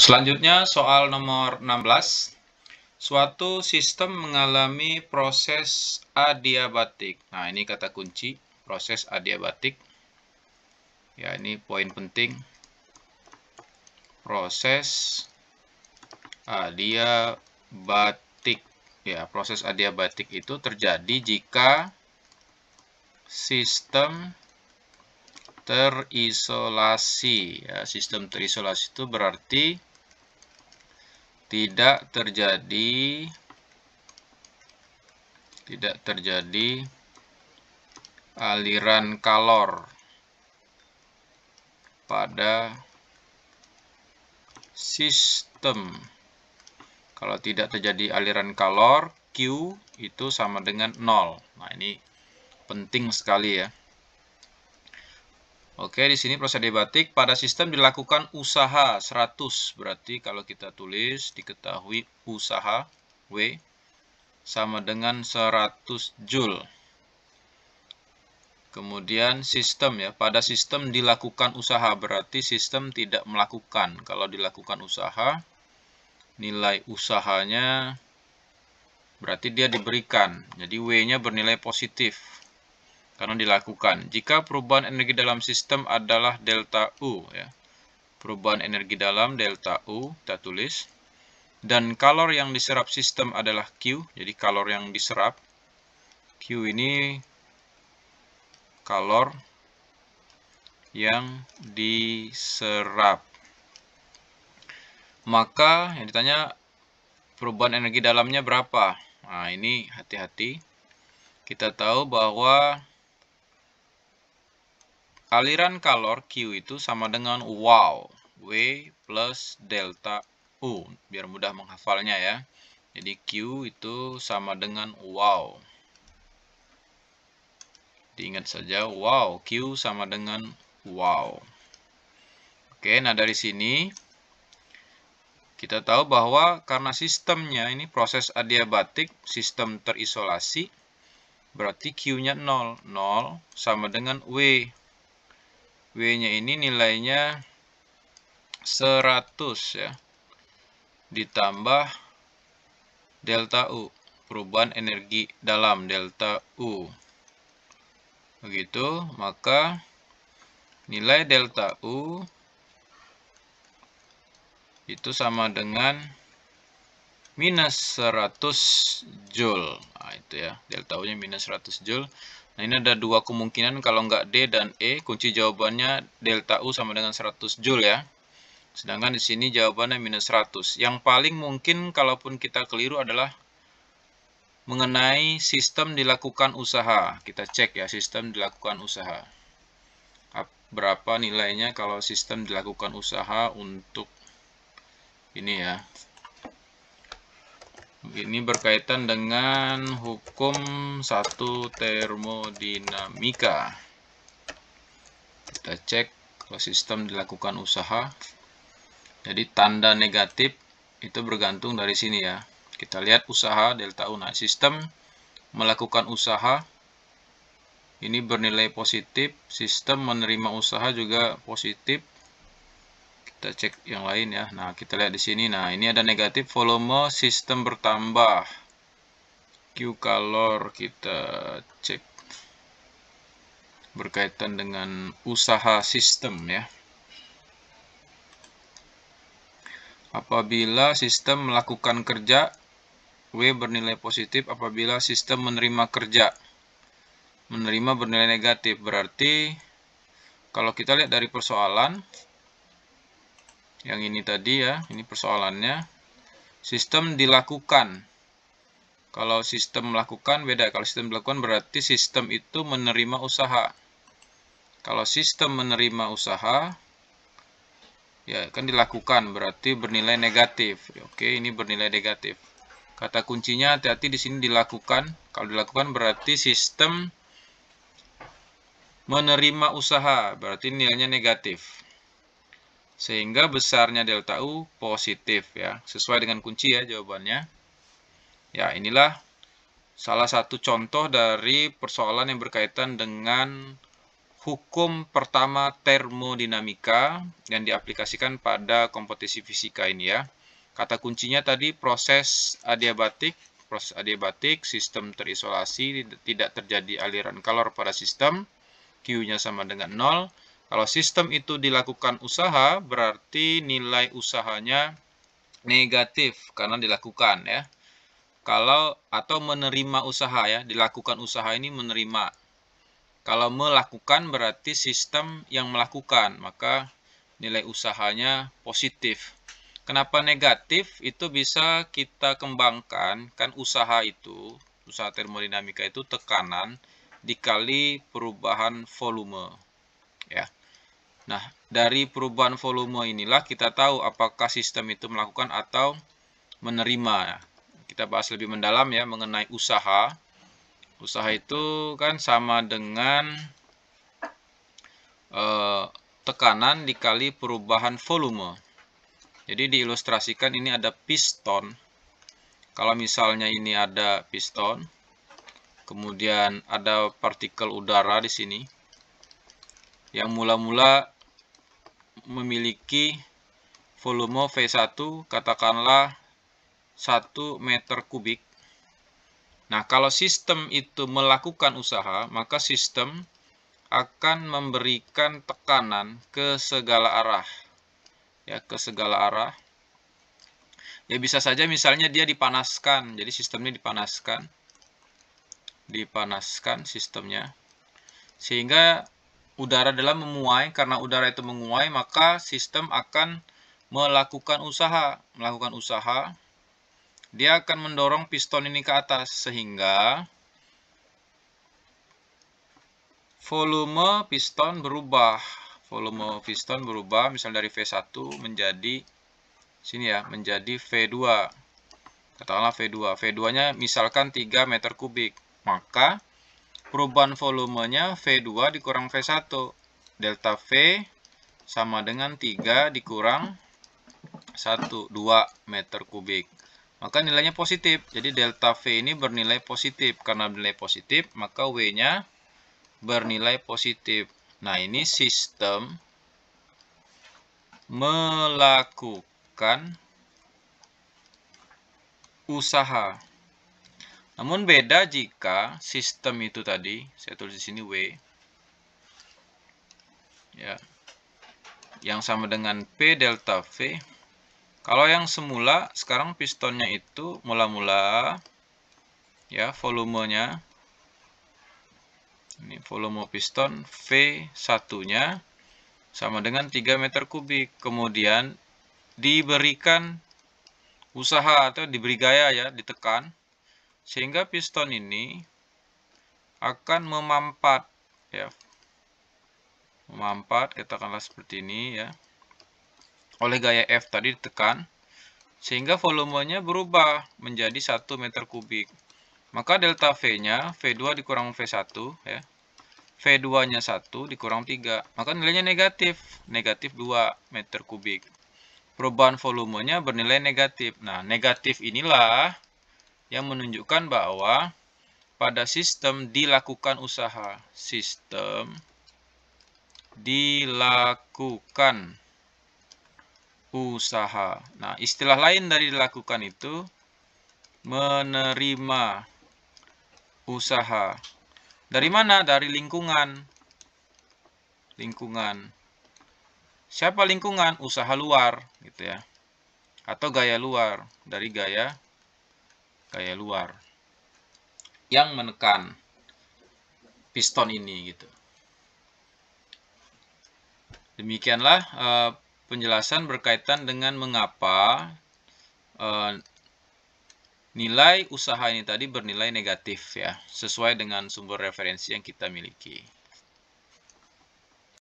Selanjutnya soal nomor 16. Suatu sistem mengalami proses adiabatik. Nah, ini kata kunci, proses adiabatik. Ya, ini poin penting. Proses adiabatik. Ya, proses adiabatik itu terjadi jika sistem terisolasi. Ya, sistem terisolasi itu berarti tidak terjadi tidak terjadi aliran kalor pada sistem. Kalau tidak terjadi aliran kalor, Q itu sama dengan 0. Nah, ini penting sekali ya. Oke, di sini proses debatik pada sistem dilakukan usaha 100. Berarti kalau kita tulis diketahui usaha W sama dengan 100 Joule. Kemudian sistem ya, pada sistem dilakukan usaha berarti sistem tidak melakukan. Kalau dilakukan usaha, nilai usahanya berarti dia diberikan. Jadi W-nya bernilai positif karena dilakukan. Jika perubahan energi dalam sistem adalah delta U, ya. perubahan energi dalam delta U, kita tulis. Dan kalor yang diserap sistem adalah Q, jadi kalor yang diserap. Q ini kalor yang diserap. Maka yang ditanya perubahan energi dalamnya berapa? Nah ini hati-hati. Kita tahu bahwa aliran kalor Q itu sama dengan wow, W plus delta U, biar mudah menghafalnya ya. Jadi Q itu sama dengan wow. Diingat saja, wow, Q sama dengan wow. Oke, nah dari sini kita tahu bahwa karena sistemnya ini proses adiabatik, sistem terisolasi, berarti Q-nya 0. 0 sama dengan W. W-nya ini nilainya 100 ya. Ditambah delta U, perubahan energi dalam delta U. Begitu, maka nilai delta U itu sama dengan minus 100 Joule. Nah, itu ya, delta U-nya minus 100 Joule. Nah, ini ada dua kemungkinan kalau nggak D dan E, kunci jawabannya delta U sama dengan 100 Joule ya. Sedangkan di sini jawabannya minus 100. Yang paling mungkin kalaupun kita keliru adalah mengenai sistem dilakukan usaha. Kita cek ya, sistem dilakukan usaha. Berapa nilainya kalau sistem dilakukan usaha untuk ini ya, ini berkaitan dengan hukum satu termodinamika. Kita cek kalau sistem dilakukan usaha. Jadi tanda negatif itu bergantung dari sini ya. Kita lihat usaha delta U. Nah, sistem melakukan usaha ini bernilai positif, sistem menerima usaha juga positif, kita cek yang lain ya nah kita lihat di sini nah ini ada negatif volume sistem bertambah Q color kita cek berkaitan dengan usaha sistem ya apabila sistem melakukan kerja W bernilai positif apabila sistem menerima kerja menerima bernilai negatif berarti kalau kita lihat dari persoalan yang ini tadi ya, ini persoalannya. Sistem dilakukan. Kalau sistem melakukan beda. Kalau sistem dilakukan berarti sistem itu menerima usaha. Kalau sistem menerima usaha, ya kan dilakukan berarti bernilai negatif. Ya, oke, ini bernilai negatif. Kata kuncinya hati-hati di sini dilakukan. Kalau dilakukan berarti sistem menerima usaha, berarti nilainya negatif. Sehingga besarnya delta U positif ya, sesuai dengan kunci ya jawabannya. Ya, inilah salah satu contoh dari persoalan yang berkaitan dengan hukum pertama termodinamika yang diaplikasikan pada kompetisi fisika ini ya. Kata kuncinya tadi proses adiabatik, proses adiabatik, sistem terisolasi, tidak terjadi aliran kalor pada sistem, Q-nya sama dengan 0, kalau sistem itu dilakukan usaha, berarti nilai usahanya negatif karena dilakukan ya. Kalau atau menerima usaha ya, dilakukan usaha ini menerima. Kalau melakukan berarti sistem yang melakukan, maka nilai usahanya positif. Kenapa negatif? Itu bisa kita kembangkan, kan usaha itu, usaha termodinamika itu tekanan dikali perubahan volume. Ya. Nah, dari perubahan volume inilah kita tahu apakah sistem itu melakukan atau menerima. Kita bahas lebih mendalam ya mengenai usaha. Usaha itu kan sama dengan eh, tekanan dikali perubahan volume. Jadi diilustrasikan ini ada piston. Kalau misalnya ini ada piston, kemudian ada partikel udara di sini. Yang mula-mula memiliki volume V1 katakanlah 1 meter kubik. Nah, kalau sistem itu melakukan usaha, maka sistem akan memberikan tekanan ke segala arah. Ya, ke segala arah. Ya, bisa saja misalnya dia dipanaskan. Jadi sistemnya dipanaskan. Dipanaskan sistemnya. Sehingga udara dalam memuai, karena udara itu menguai, maka sistem akan melakukan usaha. Melakukan usaha, dia akan mendorong piston ini ke atas, sehingga volume piston berubah. Volume piston berubah, misalnya dari V1 menjadi, sini ya, menjadi V2. Katakanlah V2. V2-nya misalkan 3 meter kubik. Maka, Perubahan volumenya V2 dikurang V1. Delta V sama dengan 3 dikurang 1, 2 meter kubik. Maka nilainya positif. Jadi delta V ini bernilai positif. Karena nilai positif, maka W-nya bernilai positif. Nah, ini sistem melakukan usaha namun beda jika sistem itu tadi, saya tulis di sini W, ya, yang sama dengan P delta V. Kalau yang semula, sekarang pistonnya itu mula-mula, ya, volumenya, ini volume piston v satunya sama dengan 3 meter kubik. Kemudian diberikan usaha atau diberi gaya ya, ditekan sehingga piston ini akan memampat ya. Memampat katakanlah seperti ini ya. Oleh gaya F tadi ditekan sehingga volumenya berubah menjadi 1 meter kubik. Maka delta V-nya V2 dikurang V1 ya. V2-nya 1 dikurang 3, maka nilainya negatif, negatif 2 meter kubik. Perubahan volumenya bernilai negatif. Nah, negatif inilah yang menunjukkan bahwa pada sistem dilakukan usaha. Sistem dilakukan usaha. Nah, istilah lain dari dilakukan itu menerima usaha. Dari mana? Dari lingkungan. Lingkungan. Siapa lingkungan? Usaha luar, gitu ya. Atau gaya luar, dari gaya kayak luar yang menekan piston ini gitu. Demikianlah e, penjelasan berkaitan dengan mengapa e, nilai usaha ini tadi bernilai negatif ya, sesuai dengan sumber referensi yang kita miliki.